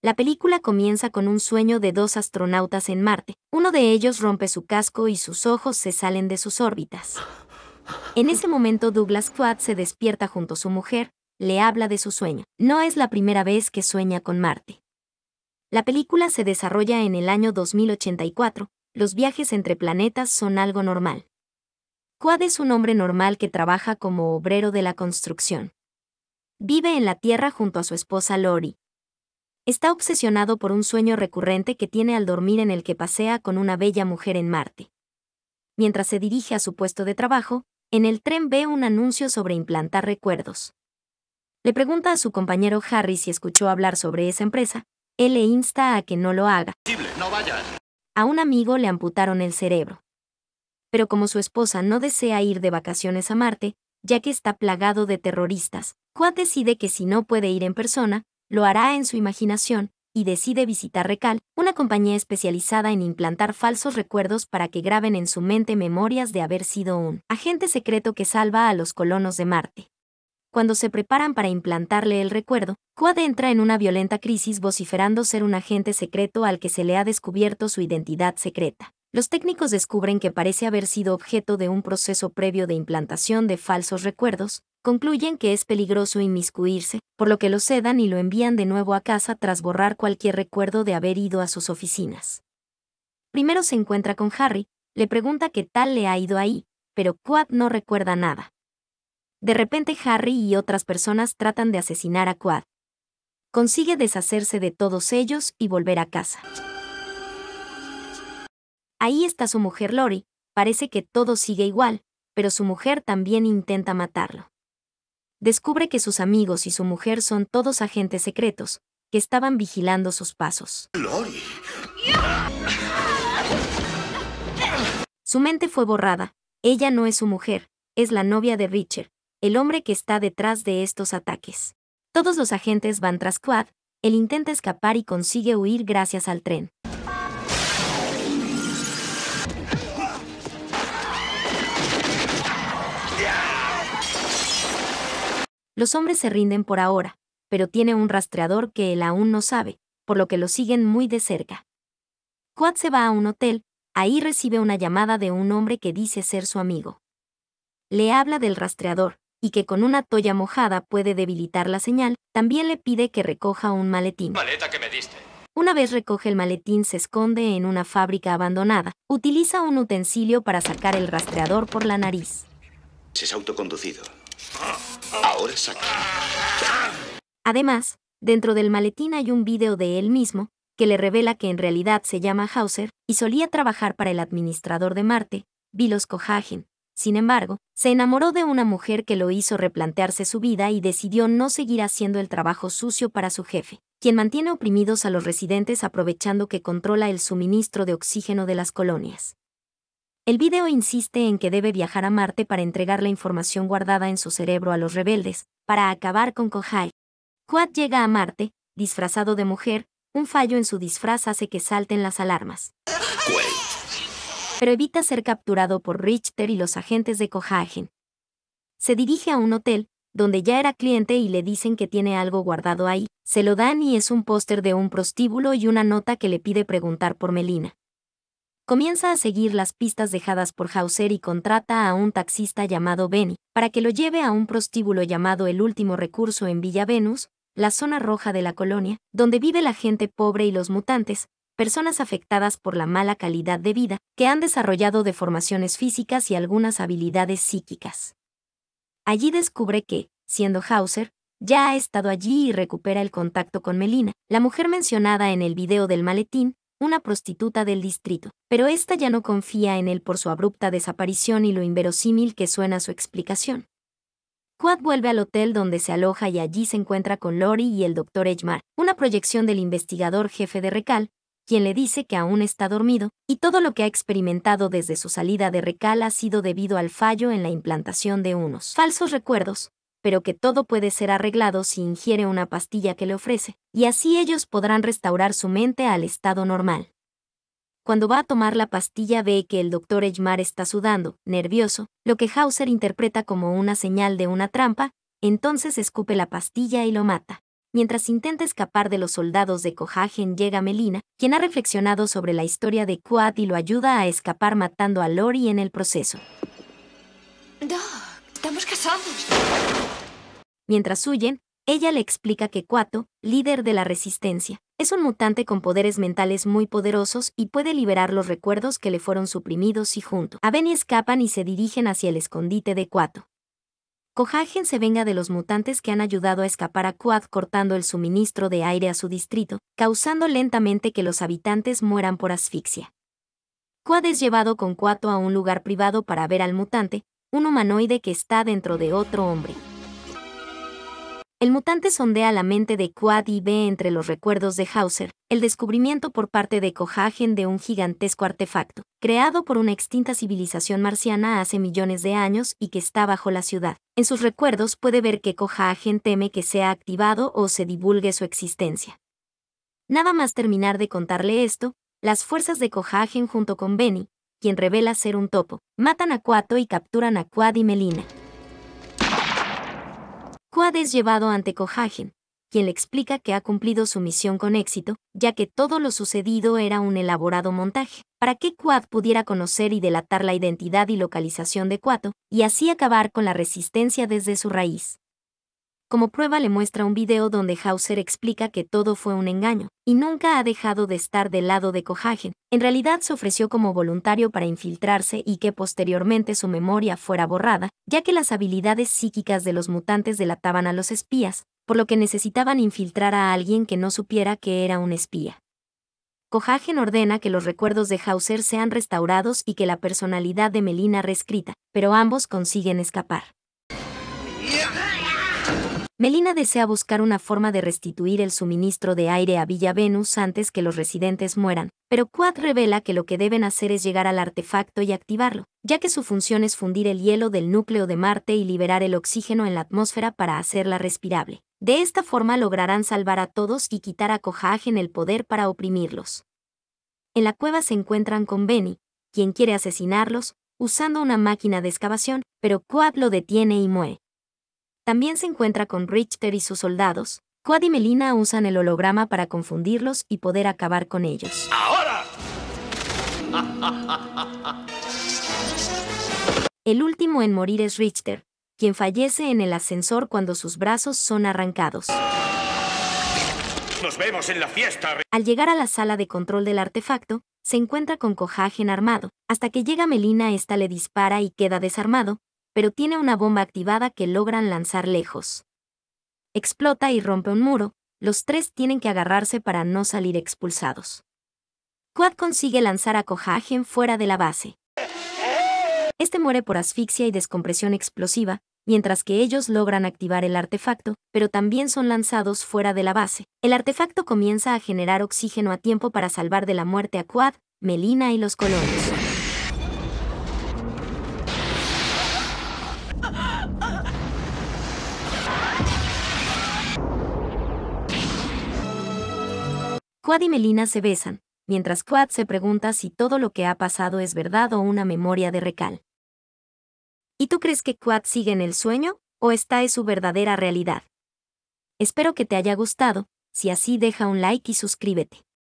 La película comienza con un sueño de dos astronautas en Marte. Uno de ellos rompe su casco y sus ojos se salen de sus órbitas. En ese momento Douglas Quad se despierta junto a su mujer, le habla de su sueño. No es la primera vez que sueña con Marte. La película se desarrolla en el año 2084. Los viajes entre planetas son algo normal. Quad es un hombre normal que trabaja como obrero de la construcción. Vive en la Tierra junto a su esposa Lori, Está obsesionado por un sueño recurrente que tiene al dormir en el que pasea con una bella mujer en Marte. Mientras se dirige a su puesto de trabajo, en el tren ve un anuncio sobre implantar recuerdos. Le pregunta a su compañero Harry si escuchó hablar sobre esa empresa, él le insta a que no lo haga. A un amigo le amputaron el cerebro. Pero como su esposa no desea ir de vacaciones a Marte, ya que está plagado de terroristas, Juan decide que si no puede ir en persona, lo hará en su imaginación y decide visitar Recal, una compañía especializada en implantar falsos recuerdos para que graben en su mente memorias de haber sido un agente secreto que salva a los colonos de Marte. Cuando se preparan para implantarle el recuerdo, Quad entra en una violenta crisis vociferando ser un agente secreto al que se le ha descubierto su identidad secreta. Los técnicos descubren que parece haber sido objeto de un proceso previo de implantación de falsos recuerdos, concluyen que es peligroso inmiscuirse, por lo que lo sedan y lo envían de nuevo a casa tras borrar cualquier recuerdo de haber ido a sus oficinas. Primero se encuentra con Harry, le pregunta qué tal le ha ido ahí, pero Quad no recuerda nada. De repente Harry y otras personas tratan de asesinar a Quad. Consigue deshacerse de todos ellos y volver a casa. Ahí está su mujer Lori, parece que todo sigue igual, pero su mujer también intenta matarlo descubre que sus amigos y su mujer son todos agentes secretos, que estaban vigilando sus pasos. Su mente fue borrada. Ella no es su mujer, es la novia de Richard, el hombre que está detrás de estos ataques. Todos los agentes van tras Quad, él intenta escapar y consigue huir gracias al tren. Los hombres se rinden por ahora, pero tiene un rastreador que él aún no sabe, por lo que lo siguen muy de cerca. Quad se va a un hotel, ahí recibe una llamada de un hombre que dice ser su amigo. Le habla del rastreador, y que con una toalla mojada puede debilitar la señal, también le pide que recoja un maletín. Una vez recoge el maletín se esconde en una fábrica abandonada, utiliza un utensilio para sacar el rastreador por la nariz. Es autoconducido. Ah. Ahora es Además, dentro del maletín hay un video de él mismo, que le revela que en realidad se llama Hauser y solía trabajar para el administrador de Marte, Vilos Kohagen. Sin embargo, se enamoró de una mujer que lo hizo replantearse su vida y decidió no seguir haciendo el trabajo sucio para su jefe, quien mantiene oprimidos a los residentes aprovechando que controla el suministro de oxígeno de las colonias. El video insiste en que debe viajar a Marte para entregar la información guardada en su cerebro a los rebeldes, para acabar con Kohai. Quad llega a Marte, disfrazado de mujer, un fallo en su disfraz hace que salten las alarmas. Pero evita ser capturado por Richter y los agentes de Cohagen. Se dirige a un hotel, donde ya era cliente y le dicen que tiene algo guardado ahí. Se lo dan y es un póster de un prostíbulo y una nota que le pide preguntar por Melina comienza a seguir las pistas dejadas por Hauser y contrata a un taxista llamado Benny, para que lo lleve a un prostíbulo llamado El Último Recurso en Villa Venus, la zona roja de la colonia, donde vive la gente pobre y los mutantes, personas afectadas por la mala calidad de vida, que han desarrollado deformaciones físicas y algunas habilidades psíquicas. Allí descubre que, siendo Hauser, ya ha estado allí y recupera el contacto con Melina, la mujer mencionada en el video del maletín, una prostituta del distrito. Pero esta ya no confía en él por su abrupta desaparición y lo inverosímil que suena su explicación. Quad vuelve al hotel donde se aloja y allí se encuentra con Lori y el doctor Edgemar, una proyección del investigador jefe de Recal, quien le dice que aún está dormido, y todo lo que ha experimentado desde su salida de Recal ha sido debido al fallo en la implantación de unos falsos recuerdos, pero que todo puede ser arreglado si ingiere una pastilla que le ofrece, y así ellos podrán restaurar su mente al estado normal. Cuando va a tomar la pastilla ve que el doctor Edgemar está sudando, nervioso, lo que Hauser interpreta como una señal de una trampa, entonces escupe la pastilla y lo mata. Mientras intenta escapar de los soldados de Kohagen llega Melina, quien ha reflexionado sobre la historia de Quad y lo ayuda a escapar matando a Lori en el proceso. Doc, estamos casados. Mientras huyen, ella le explica que Cuato, líder de la resistencia, es un mutante con poderes mentales muy poderosos y puede liberar los recuerdos que le fueron suprimidos y junto a y escapan y se dirigen hacia el escondite de Cuato. Kohagen se venga de los mutantes que han ayudado a escapar a Quad cortando el suministro de aire a su distrito, causando lentamente que los habitantes mueran por asfixia. Quad es llevado con Cuato a un lugar privado para ver al mutante, un humanoide que está dentro de otro hombre. El mutante sondea la mente de Quad y ve entre los recuerdos de Hauser el descubrimiento por parte de Cohagen de un gigantesco artefacto, creado por una extinta civilización marciana hace millones de años y que está bajo la ciudad. En sus recuerdos puede ver que Kohagen teme que sea activado o se divulgue su existencia. Nada más terminar de contarle esto, las fuerzas de Cohagen junto con Benny, quien revela ser un topo, matan a Quato y capturan a Quad y Melina. Quad es llevado ante Kohagen, quien le explica que ha cumplido su misión con éxito, ya que todo lo sucedido era un elaborado montaje, para que Quad pudiera conocer y delatar la identidad y localización de Cuato, y así acabar con la resistencia desde su raíz. Como prueba le muestra un video donde Hauser explica que todo fue un engaño, y nunca ha dejado de estar del lado de Cohagen. En realidad se ofreció como voluntario para infiltrarse y que posteriormente su memoria fuera borrada, ya que las habilidades psíquicas de los mutantes delataban a los espías, por lo que necesitaban infiltrar a alguien que no supiera que era un espía. Cohagen ordena que los recuerdos de Hauser sean restaurados y que la personalidad de Melina reescrita, pero ambos consiguen escapar. Melina desea buscar una forma de restituir el suministro de aire a Villa Venus antes que los residentes mueran, pero Quad revela que lo que deben hacer es llegar al artefacto y activarlo, ya que su función es fundir el hielo del núcleo de Marte y liberar el oxígeno en la atmósfera para hacerla respirable. De esta forma lograrán salvar a todos y quitar a Kohaj en el poder para oprimirlos. En la cueva se encuentran con Benny, quien quiere asesinarlos, usando una máquina de excavación, pero Quad lo detiene y muere. También se encuentra con Richter y sus soldados. Quad y Melina usan el holograma para confundirlos y poder acabar con ellos. El último en morir es Richter, quien fallece en el ascensor cuando sus brazos son arrancados. Nos vemos en la fiesta. Al llegar a la sala de control del artefacto, se encuentra con Cojagen armado. Hasta que llega Melina, esta le dispara y queda desarmado, pero tiene una bomba activada que logran lanzar lejos. Explota y rompe un muro, los tres tienen que agarrarse para no salir expulsados. Quad consigue lanzar a Kohagen fuera de la base. Este muere por asfixia y descompresión explosiva, mientras que ellos logran activar el artefacto, pero también son lanzados fuera de la base. El artefacto comienza a generar oxígeno a tiempo para salvar de la muerte a Quad, Melina y los colonos. Quad y Melina se besan, mientras Quad se pregunta si todo lo que ha pasado es verdad o una memoria de recal. ¿Y tú crees que Quad sigue en el sueño, o esta es su verdadera realidad? Espero que te haya gustado, si así deja un like y suscríbete.